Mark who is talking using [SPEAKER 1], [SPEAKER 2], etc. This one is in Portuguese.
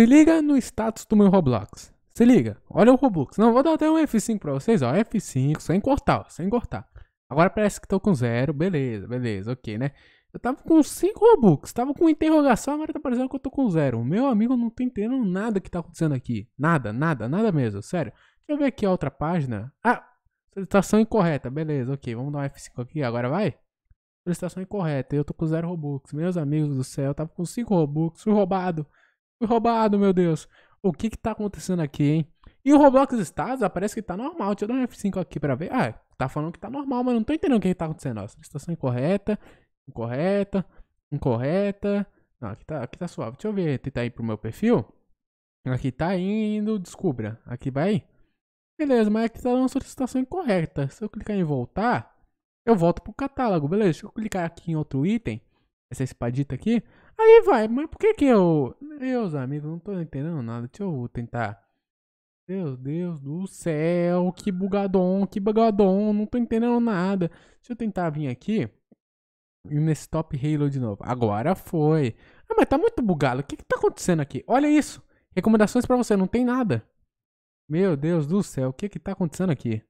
[SPEAKER 1] se liga no status do meu Roblox. Se liga, olha o Robux. Não, vou dar até um F5 pra vocês, ó. F5, sem cortar, ó, sem cortar. Agora parece que tô com zero, beleza, beleza, ok, né? Eu tava com 5 Robux, tava com interrogação, agora tá parecendo que eu tô com zero. Meu amigo, não tô entendendo nada que tá acontecendo aqui. Nada, nada, nada mesmo, sério. Deixa eu ver aqui a outra página. Ah, solicitação incorreta, beleza, ok. Vamos dar um F5 aqui, agora vai. Solicitação incorreta, eu tô com zero Robux. Meus amigos do céu, eu tava com 5 Robux, fui roubado. Fui roubado, meu Deus. O que que tá acontecendo aqui, hein? E o Roblox Status aparece ah, que tá normal. Deixa eu dar um F5 aqui pra ver. Ah, tá falando que tá normal, mas não tô entendendo o que, que tá acontecendo. Nossa, estação incorreta, incorreta, incorreta. Não, aqui tá, aqui tá suave. Deixa eu ver, tentar tá ir pro meu perfil. Aqui tá indo, descubra. Aqui vai. Beleza, mas aqui tá uma solicitação incorreta. Se eu clicar em voltar, eu volto pro catálogo, beleza? Deixa eu clicar aqui em outro item essa espadita aqui. Aí vai, mas por que que eu... Meus amigos, não tô entendendo nada. Deixa eu tentar... Meu Deus do céu, que bugadon, que bugadon, não tô entendendo nada. Deixa eu tentar vir aqui e nesse top Halo de novo. Agora foi. Ah, mas tá muito bugado. O que que tá acontecendo aqui? Olha isso. Recomendações pra você, não tem nada. Meu Deus do céu, o que que tá acontecendo aqui?